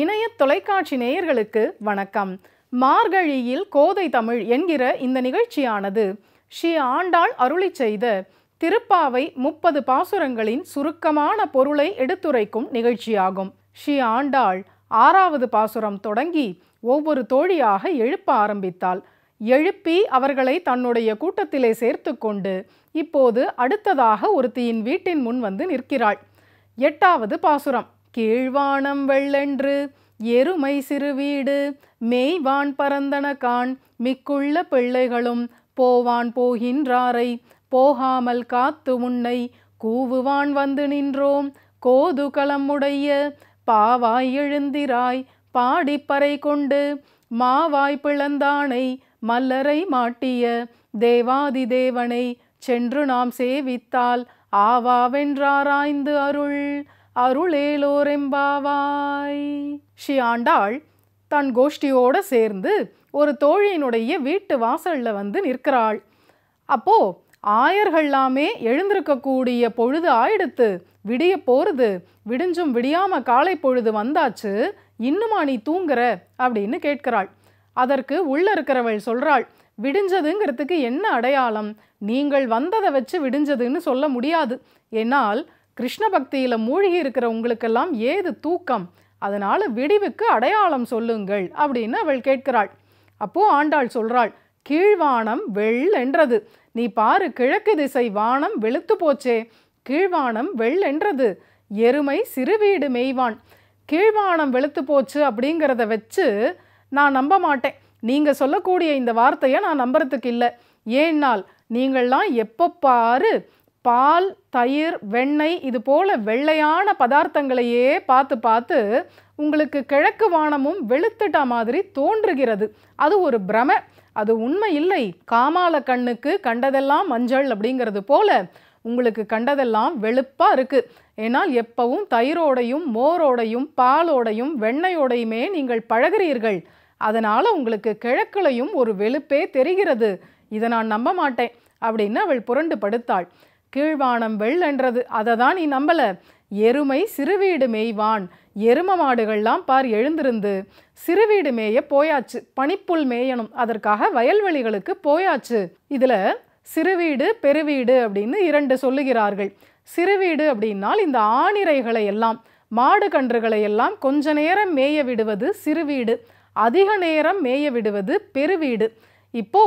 இணைய தொலைக்காட்சி நேயர்களுக்கு வணக்கம் மார்கழியில் கோதை தமிழ் என்கிற இந்த நிகழ்ச்சியானது ஸ்ரீ ஆண்டாள் அருளி செய்த திருப்பாவை முப்பது பாசுரங்களின் சுருக்கமான பொருளை எடுத்துரைக்கும் நிகழ்ச்சியாகும் ஸ்ரீ ஆண்டாள் ஆறாவது பாசுரம் தொடங்கி ஒவ்வொரு தோழியாக எழுப்ப ஆரம்பித்தாள் எழுப்பி அவர்களை தன்னுடைய கூட்டத்திலே சேர்த்து கொண்டு இப்போது அடுத்ததாக ஒருத்தியின் வீட்டின் முன் வந்து நிற்கிறாள் எட்டாவது பாசுரம் கீழ்வானம் வெள்ளென்று எருமை சிறுவீடு பரந்தன கான் மிக்குள்ள பிள்ளைகளும் போவான் போகின்றாரை போகாமல் காத்து உன்னை கூவுவான் வந்து நின்றோம் கோதுகலம் உடைய பாவாய் எழுந்திராய் பாடிப்பறை கொண்டு மாவாய் பிளந்தானை மல்லரை மாட்டிய தேவாதி தேவனை சென்று நாம் சேவித்தால் ஆவாவென்றாராய்ந்து அருள் அருளேலோரெம்பாவாய் ஷி ஆண்டாள் தன் கோஷ்டியோடு சேர்ந்து ஒரு தோழியினுடைய வீட்டு வாசலில் வந்து நிற்கிறாள் அப்போ ஆயர்கள்லாமே எழுந்திருக்கக்கூடிய பொழுது ஆயிடுத்து விடிய போகிறது விடிஞ்சும் விடியாமல் காலை பொழுது வந்தாச்சு இன்னுமா நீ தூங்குற அப்படின்னு கேட்கிறாள் அதற்கு உள்ளே இருக்கிறவள் சொல்கிறாள் விடிஞ்சதுங்கிறதுக்கு என்ன அடையாளம் நீங்கள் வந்ததை வச்சு விடிஞ்சதுன்னு சொல்ல முடியாது என்னால் கிருஷ்ண பக்தியில் மூழ்கி இருக்கிற உங்களுக்கெல்லாம் ஏது தூக்கம் அதனால் விடிவுக்கு அடையாளம் சொல்லுங்கள் அப்படின்னு அவள் கேட்கிறாள் அப்போ ஆண்டாள் சொல்கிறாள் கீழ்வானம் வெள் என்றது நீ பாரு கிழக்கு திசை வானம் வெளுத்து போச்சே கீழ்வானம் வெள் என்றது எருமை சிறுவீடு மெய்வான் கீழ்வானம் வெளுத்து போச்சு அப்படிங்கிறத வச்சு நான் நம்ப மாட்டேன் நீங்கள் சொல்லக்கூடிய இந்த வார்த்தையை நான் நம்புறதுக்கு இல்லை ஏன்னால் நீங்கள்லாம் எப்போ பாரு பால் தயிர் வெண்ணெய் இது போல வெள்ளையான பதார்த்தங்களையே பார்த்து பார்த்து உங்களுக்கு கிழக்கு வானமும் வெளுத்துட்டா மாதிரி தோன்றுகிறது அது ஒரு பிரம அது உண்மை இல்லை காமால கண்ணுக்கு கண்டதெல்லாம் மஞ்சள் அப்படிங்கிறது போல உங்களுக்கு கண்டதெல்லாம் வெளுப்பா இருக்குது ஏன்னால் எப்பவும் தயிரோடையும் மோரோடையும் பாலோடையும் வெண்ணையோடையுமே நீங்கள் பழகிறீர்கள் அதனால் உங்களுக்கு கிழக்குலையும் ஒரு வெளுப்பே தெரிகிறது இதை நான் நம்ப மாட்டேன் அப்படின்னு அவள் புரண்டு படுத்தாள் கீழ்வானம் என்றது அதை தான் நீ நம்பலை எருமை சிறுவீடு மேய்வான் எரும மாடுகள்லாம் பார் எழுந்திருந்து சிறுவீடு மேய போயாச்சு பனிப்புல் மேயணும் அதற்காக வயல்வெளிகளுக்கு போயாச்சு இதில் சிறுவீடு பெருவீடு அப்படின்னு இரண்டு சொல்லுகிறார்கள் சிறுவீடு அப்படின்னால் இந்த ஆணிரைகளை எல்லாம் மாடு கன்றுகளை எல்லாம் கொஞ்ச நேரம் மேய விடுவது சிறுவீடு அதிக நேரம் மேய விடுவது பெருவீடு இப்போ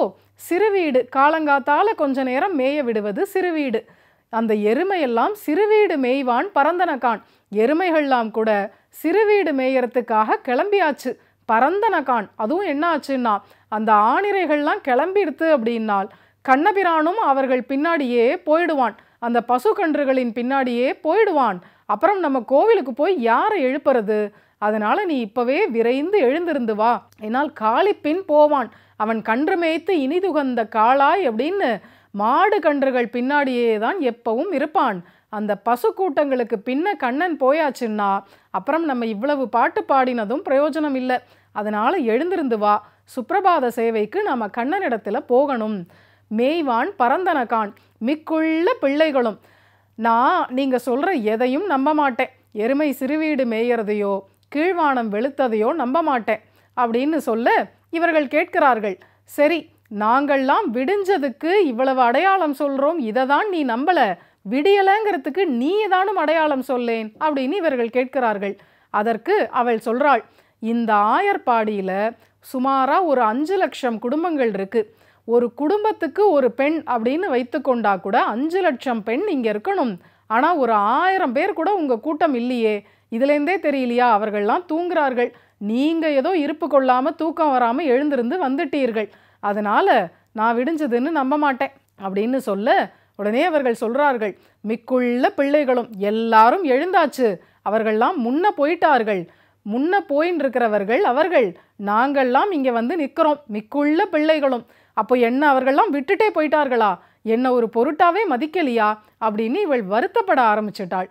சிறுவீடு காலங்காத்தால கொஞ்ச நேரம் மேய விடுவது சிறுவீடு அந்த எருமையெல்லாம் சிறுவீடு மேய்வான் பரந்தனக்கான் எருமைகள்லாம் கூட சிறுவீடு மேயறத்துக்காக கிளம்பியாச்சு பரந்தனக்கான் அதுவும் என்ன ஆச்சுன்னா அந்த ஆணிரைகள்லாம் கிளம்பிடுத்து அப்படின்னால் கண்ணபிரானும் அவர்கள் பின்னாடியே போயிடுவான் அந்த பசு கன்றுகளின் பின்னாடியே போயிடுவான் அப்புறம் நம்ம கோவிலுக்கு போய் யாரை எழுப்புறது அதனால நீ இப்பவே விரைந்து எழுந்திருந்து வா என்னால் காளிப்பின் போவான் அவன் கன்று மேய்த்து இனிதுகந்த காளாய் அப்படின்னு மாடு கன்றுகள் பின்னாடியே தான் எப்பவும் இருப்பான் அந்த பசு கூட்டங்களுக்கு பின்ன கண்ணன் போயாச்சுன்னா அப்புறம் நம்ம இவ்வளவு பாட்டு பாடினதும் பிரயோஜனம் இல்லை அதனால் எழுந்திருந்து வா சுப்பிரபாத சேவைக்கு நாம் கண்ணனிடத்துல போகணும் மேய்வான் பரந்தனகான் மிக்குள்ள பிள்ளைகளும் நான் நீங்கள் சொல்கிற எதையும் நம்ப மாட்டேன் எருமை சிறுவீடு மேயறதையோ கீழ்வானம் வெளுத்ததையோ நம்ப மாட்டேன் அப்படின்னு சொல்ல இவர்கள் கேட்கிறார்கள் சரி நாங்கள்லாம் விடிஞ்சதுக்கு இவ்வளவு அடையாளம் சொல்கிறோம் இதை தான் நீ நம்பலை விடியலைங்கிறதுக்கு நீ ஏதானும் அடையாளம் சொல்லேன் அப்படின்னு இவர்கள் கேட்கிறார்கள் அதற்கு அவள் சொல்கிறாள் இந்த ஆயர்பாடியில் சுமாராக ஒரு அஞ்சு லட்சம் குடும்பங்கள் இருக்குது ஒரு குடும்பத்துக்கு ஒரு பெண் அப்படின்னு கொண்டா கூட அஞ்சு லட்சம் பெண் இங்கே இருக்கணும் ஆனால் ஒரு ஆயிரம் பேர் கூட உங்கள் கூட்டம் இல்லையே இதுலேருந்தே தெரியலையா அவர்கள்லாம் தூங்குறார்கள் நீங்கள் ஏதோ இருப்பு கொள்ளாமல் தூக்கம் வராமல் எழுந்திருந்து வந்துட்டீர்கள் அதனால் நான் விடிஞ்சதுன்னு நம்ப மாட்டேன் அப்படின்னு சொல்ல உடனே அவர்கள் சொல்கிறார்கள் மிக்குள்ள பிள்ளைகளும் எல்லாரும் எழுந்தாச்சு அவர்கள்லாம் முன்ன போயிட்டார்கள் முன்ன போயின்னு இருக்கிறவர்கள் அவர்கள் நாங்கள்லாம் இங்கே வந்து நிற்கிறோம் மிக்குள்ள பிள்ளைகளும் அப்போ என்ன அவர்கள்லாம் விட்டுட்டே போயிட்டார்களா என்ன ஒரு பொருட்டாவே மதிக்கலையா அப்படின்னு இவள் வருத்தப்பட ஆரம்பிச்சிட்டாள்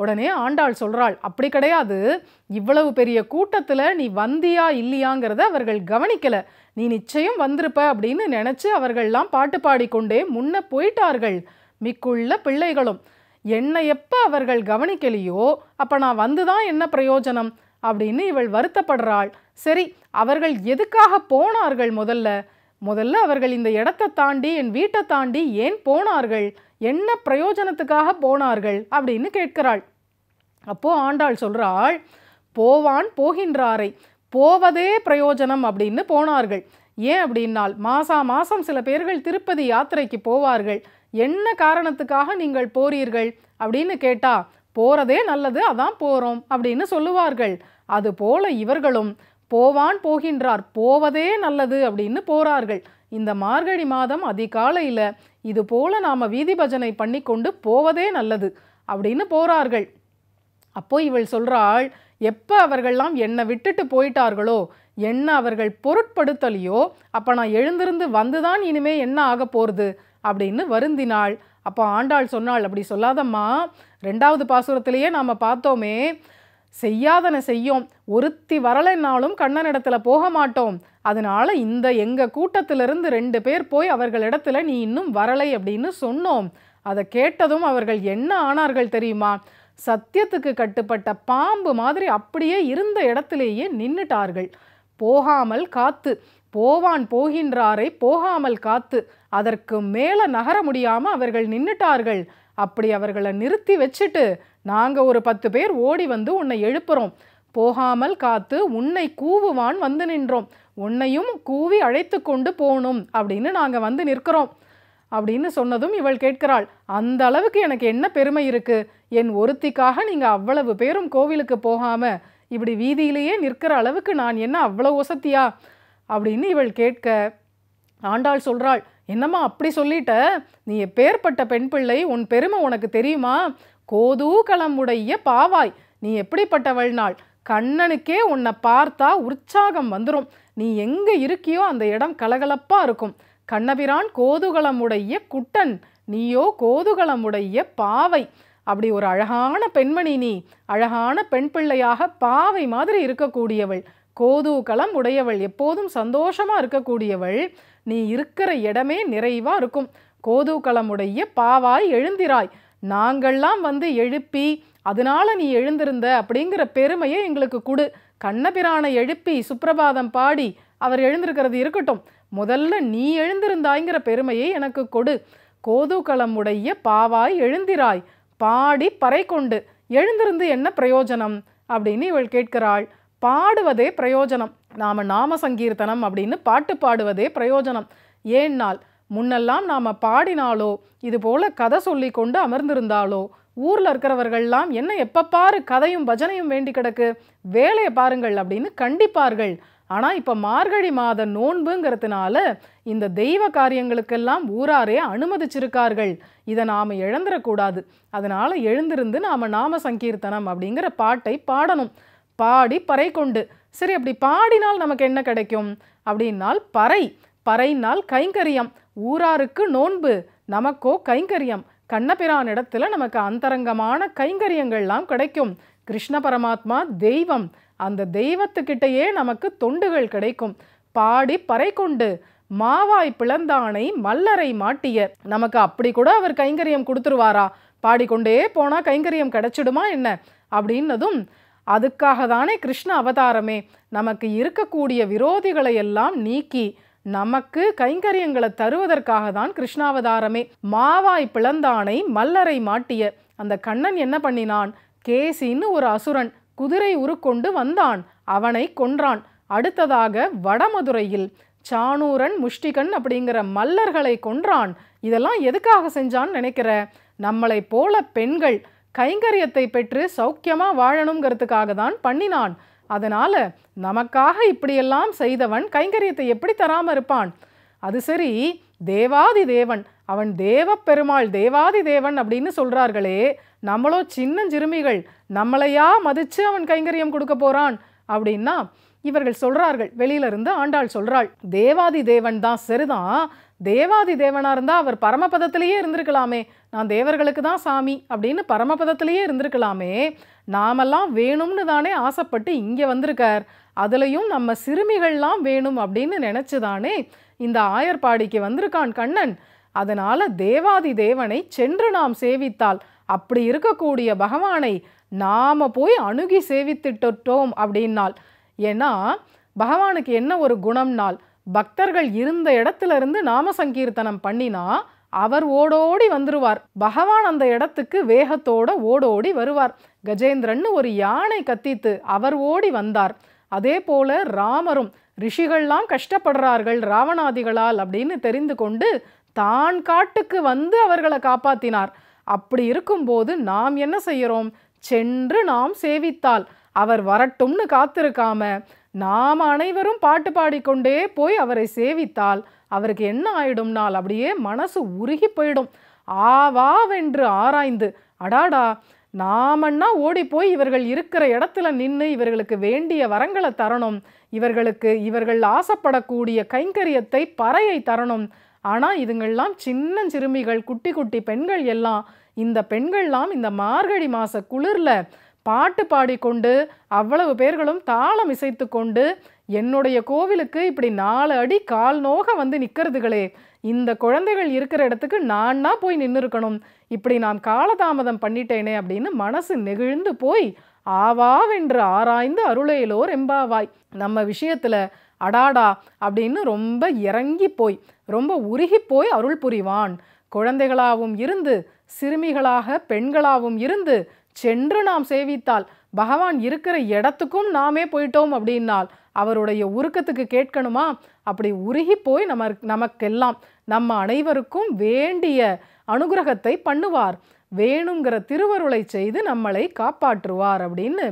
உடனே ஆண்டாள் சொல்கிறாள் அப்படி கிடையாது இவ்வளவு பெரிய கூட்டத்தில் நீ வந்தியா இல்லையாங்கிறத அவர்கள் கவனிக்கலை நீ நிச்சயம் வந்திருப்ப அப்படின்னு நினச்சி அவர்கள்லாம் பாட்டு பாடிக்கொண்டே முன்ன போயிட்டார்கள் மிக்குள்ள பிள்ளைகளும் என்னை எப்போ அவர்கள் கவனிக்கலையோ அப்போ நான் வந்துதான் என்ன பிரயோஜனம் அப்படின்னு இவள் வருத்தப்படுறாள் சரி அவர்கள் எதுக்காக போனார்கள் முதல்ல முதல்ல அவர்கள் இந்த இடத்தை தாண்டி என் வீட்டை தாண்டி ஏன் போனார்கள் என்ன பிரயோஜனத்துக்காக போனார்கள் அப்படின்னு கேட்கிறாள் அப்போது ஆண்டாள் சொல்கிறாள் போவான் போகின்றாரை போவதே பிரயோஜனம் அப்படின்னு போனார்கள் ஏன் அப்படின்னால் மாசா மாசம் சில பேர்கள் திருப்பதி யாத்திரைக்கு போவார்கள் என்ன காரணத்துக்காக நீங்கள் போறீர்கள் அப்படின்னு கேட்டா போகிறதே நல்லது அதான் போகிறோம் அப்படின்னு சொல்லுவார்கள் அதுபோல இவர்களும் போவான் போகின்றார் போவதே நல்லது அப்படின்னு போறார்கள் இந்த மார்கழி மாதம் அதிகாலையில் இது போல நாம் வீதி பஜனை பண்ணி கொண்டு போவதே நல்லது அப்படின்னு போகிறார்கள் அப்போ இவள் சொல்கிறாள் எப்போ அவர்கள்லாம் என்னை விட்டுட்டு போயிட்டார்களோ என்ன அவர்கள் பொருட்படுத்தலையோ அப்போ நான் எழுந்திருந்து வந்துதான் இனிமே என்ன ஆக போகிறது அப்படின்னு வருந்தினாள் அப்போ ஆண்டாள் சொன்னாள் அப்படி சொல்லாதம்மா ரெண்டாவது பாசுரத்திலேயே நாம் பார்த்தோமே செய்யாதன செய்யும் ஒருத்தி வரலைன்னாலும் கண்ணனிடத்தில் போக மாட்டோம் அதனால் இந்த எங்கள் கூட்டத்திலிருந்து ரெண்டு பேர் போய் அவர்களிடத்தில் நீ இன்னும் வரலை அப்படின்னு சொன்னோம் அதை கேட்டதும் அவர்கள் என்ன ஆனார்கள் தெரியுமா சத்தியத்துக்கு கட்டுப்பட்ட பாம்பு மாதிரி அப்படியே இருந்த இடத்திலேயே நின்றுட்டார்கள் போகாமல் காத்து போவான் போகின்றாரை போகாமல் காத்து அதற்கு மேலே நகர முடியாமல் அவர்கள் நின்றுட்டார்கள் அப்படி அவர்களை நிறுத்தி வச்சுட்டு நாங்கள் ஒரு பத்து பேர் ஓடி வந்து உன்னை எழுப்புறோம் போகாமல் காத்து உன்னை கூவுவான் வந்து நின்றோம் உன்னையும் கூவி அழைத்து கொண்டு போகணும் அப்படின்னு நாங்கள் வந்து நிற்கிறோம் அப்படின்னு சொன்னதும் இவள் கேட்கிறாள் அந்த அளவுக்கு எனக்கு என்ன பெருமை இருக்கு என் ஒருத்திக்காக நீங்கள் அவ்வளவு பேரும் கோவிலுக்கு போகாம இப்படி வீதியிலேயே நிற்கிற அளவுக்கு நான் என்ன அவ்வளோ ஒசத்தியா அப்படின்னு இவள் கேட்க ஆண்டாள் சொல்கிறாள் என்னம்மா அப்படி சொல்லிட்ட நீ எப்பேற்பட்ட பெண் பிள்ளை உன் பெருமை உனக்கு தெரியுமா உடைய பாவாய் நீ எப்படிப்பட்டவள் நாள் கண்ணனுக்கே உன்னை பார்த்தா உற்சாகம் வந்துடும் நீ எங்கே இருக்கியோ அந்த இடம் கலகலப்பாக இருக்கும் கண்ணபிரான் கோதுகலமுடைய குட்டன் நீயோ கோதுகலமுடைய பாவை அப்படி ஒரு அழகான பெண்மணி நீ அழகான பெண் பிள்ளையாக பாவை மாதிரி இருக்கக்கூடியவள் கோதூகலம் உடையவள் எப்போதும் சந்தோஷமாக இருக்கக்கூடியவள் நீ இருக்கிற இடமே நிறைவாக இருக்கும் கோதூகலமுடைய பாவாய் எழுந்திராய் நாங்கள்லாம் வந்து எழுப்பி அதனால நீ எழுந்திருந்த அப்படிங்கிற பெருமையை எங்களுக்கு கொடு கண்ணபிரானை எழுப்பி சுப்பிரபாதம் பாடி அவர் எழுந்திருக்கிறது இருக்கட்டும் முதல்ல நீ எழுந்திருந்தாய்ங்கிற பெருமையை எனக்கு கொடு உடைய பாவாய் எழுந்திராய் பாடி பறை கொண்டு எழுந்திருந்து என்ன பிரயோஜனம் அப்படின்னு இவள் கேட்கிறாள் பாடுவதே பிரயோஜனம் நாம நாம சங்கீர்த்தனம் அப்படின்னு பாட்டு பாடுவதே பிரயோஜனம் ஏன்னால் முன்னெல்லாம் நாம் பாடினாலோ இதுபோல கதை சொல்லி கொண்டு அமர்ந்திருந்தாலோ ஊரில் இருக்கிறவர்கள்லாம் என்ன எப்போ பாரு கதையும் பஜனையும் வேண்டி கிடக்கு வேலையை பாருங்கள் அப்படின்னு கண்டிப்பார்கள் ஆனால் இப்போ மார்கழி மாத நோன்புங்கிறதுனால இந்த தெய்வ காரியங்களுக்கெல்லாம் ஊராரே அனுமதிச்சிருக்கார்கள் இதை நாம் இழந்துடக்கூடாது அதனால் எழுந்திருந்து நாம் நாம சங்கீர்த்தனம் அப்படிங்கிற பாட்டை பாடணும் பாடி பறை கொண்டு சரி அப்படி பாடினால் நமக்கு என்ன கிடைக்கும் அப்படின்னால் பறை பறைனால் கைங்கரியம் ஊராருக்கு நோன்பு நமக்கோ கைங்கரியம் கண்ணபிரானிடத்தில் நமக்கு அந்தரங்கமான கைங்கரியங்கள்லாம் கிடைக்கும் கிருஷ்ண பரமாத்மா தெய்வம் அந்த தெய்வத்துக்கிட்டேயே நமக்கு தொண்டுகள் கிடைக்கும் பாடி பறை கொண்டு மாவாய் பிளந்தானை மல்லரை மாட்டிய நமக்கு அப்படி கூட அவர் கைங்கரியம் கொடுத்துருவாரா பாடிக்கொண்டே போனால் கைங்கரியம் கிடைச்சிடுமா என்ன அப்படின்னதும் அதுக்காக தானே கிருஷ்ண அவதாரமே நமக்கு இருக்கக்கூடிய விரோதிகளை எல்லாம் நீக்கி நமக்கு கைங்கரியங்களை தருவதற்காக தான் கிருஷ்ணாவதாரமே மாவாய் பிளந்தானை மல்லரை மாட்டிய அந்த கண்ணன் என்ன பண்ணினான் கேசின்னு ஒரு அசுரன் குதிரை உருக்கொண்டு வந்தான் அவனை கொன்றான் அடுத்ததாக வடமதுரையில் சாணூரன் முஷ்டிகன் அப்படிங்கிற மல்லர்களை கொன்றான் இதெல்லாம் எதுக்காக செஞ்சான்னு நினைக்கிற நம்மளை போல பெண்கள் கைங்கரியத்தை பெற்று சௌக்கியமாக வாழணுங்கிறதுக்காக தான் பண்ணினான் அதனால் நமக்காக இப்படியெல்லாம் செய்தவன் கைங்கரியத்தை எப்படி தராமல் இருப்பான் அது சரி தேவாதி தேவன் அவன் தேவ பெருமாள் தேவாதி தேவன் அப்படின்னு சொல்கிறார்களே நம்மளோ சின்னஞ்சிறுமிகள் நம்மளையா மதித்து அவன் கைங்கரியம் கொடுக்க போகிறான் அப்படின்னா இவர்கள் சொல்கிறார்கள் வெளியிலிருந்து ஆண்டாள் சொல்கிறாள் தேவாதி தேவன் தான் சரிதான் தேவாதி தேவனாக இருந்தால் அவர் பரமபதத்திலேயே இருந்திருக்கலாமே நான் தேவர்களுக்கு தான் சாமி அப்படின்னு பரமபதத்திலேயே இருந்திருக்கலாமே நாமெல்லாம் வேணும்னு தானே ஆசைப்பட்டு இங்கே வந்திருக்கார் அதுலேயும் நம்ம சிறுமிகள்லாம் வேணும் அப்படின்னு நினச்சி தானே இந்த ஆயர்பாடிக்கு வந்திருக்கான் கண்ணன் அதனால் தேவாதி தேவனை சென்று நாம் சேவித்தால் அப்படி இருக்கக்கூடிய பகவானை நாம் போய் அணுகி சேவித்துட்டோம் அப்படின்னால் ஏன்னா பகவானுக்கு என்ன ஒரு குணம்னால் பக்தர்கள் இருந்த இடத்துல இருந்து நாம சங்கீர்த்தனம் பண்ணினா அவர் ஓடோடி வந்துருவார் பகவான் அந்த இடத்துக்கு வேகத்தோட ஓடோடி வருவார் கஜேந்திரன் ஒரு யானை கத்தித்து அவர் ஓடி வந்தார் அதே போல ராமரும் ரிஷிகள்லாம் கஷ்டப்படுறார்கள் ராவணாதிகளால் அப்படின்னு தெரிந்து கொண்டு தான் காட்டுக்கு வந்து அவர்களை காப்பாத்தினார் அப்படி இருக்கும்போது நாம் என்ன செய்கிறோம் சென்று நாம் சேவித்தால் அவர் வரட்டும்னு காத்திருக்காம நாம் அனைவரும் பாட்டு பாடிக்கொண்டே போய் அவரை சேவித்தால் அவருக்கு என்ன ஆயிடும்னால் அப்படியே மனசு உருகி போயிடும் ஆவாவென்று ஆராய்ந்து அடாடா நாமன்னா ஓடி போய் இவர்கள் இருக்கிற இடத்துல நின்று இவர்களுக்கு வேண்டிய வரங்களை தரணும் இவர்களுக்கு இவர்கள் ஆசைப்படக்கூடிய கைங்கரியத்தை பறையை தரணும் ஆனால் இதுங்கள்லாம் சின்ன சிறுமிகள் குட்டி குட்டி பெண்கள் எல்லாம் இந்த பெண்கள்லாம் இந்த மார்கழி மாத குளிரில் பாட்டு பாடிக்கொண்டு அவ்வளவு பேர்களும் தாளம் இசைத்து கொண்டு என்னுடைய கோவிலுக்கு இப்படி நாலு அடி கால் நோக வந்து நிற்கிறதுகளே இந்த குழந்தைகள் இருக்கிற இடத்துக்கு நான் தான் போய் நின்று இருக்கணும் இப்படி நான் காலதாமதம் பண்ணிட்டேனே அப்படின்னு மனசு நெகிழ்ந்து போய் ஆவாவென்று ஆராய்ந்து அருளையிலோர் எம்பாவாய் நம்ம விஷயத்தில் அடாடா அப்படின்னு ரொம்ப இறங்கி போய் ரொம்ப உருகி போய் அருள் புரிவான் குழந்தைகளாகவும் இருந்து சிறுமிகளாக பெண்களாகவும் இருந்து சென்று நாம் சேவித்தால் பகவான் இருக்கிற இடத்துக்கும் நாமே போயிட்டோம் அப்படின்னால் அவருடைய உருக்கத்துக்கு கேட்கணுமா அப்படி உருகி போய் நம நமக்கெல்லாம் நம்ம அனைவருக்கும் வேண்டிய அனுகிரகத்தை பண்ணுவார் வேணுங்கிற திருவருளை செய்து நம்மளை காப்பாற்றுவார் அப்படின்னு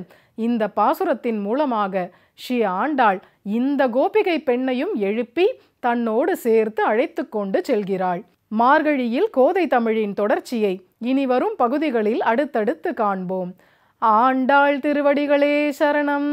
இந்த பாசுரத்தின் மூலமாக ஸ்ரீ ஆண்டாள் இந்த கோபிகை பெண்ணையும் எழுப்பி தன்னோடு சேர்த்து அழைத்து கொண்டு செல்கிறாள் மார்கழியில் கோதை தமிழின் தொடர்ச்சியை இனி வரும் பகுதிகளில் அடுத்தடுத்து காண்போம் ஆண்டாள் திருவடிகளே சரணம்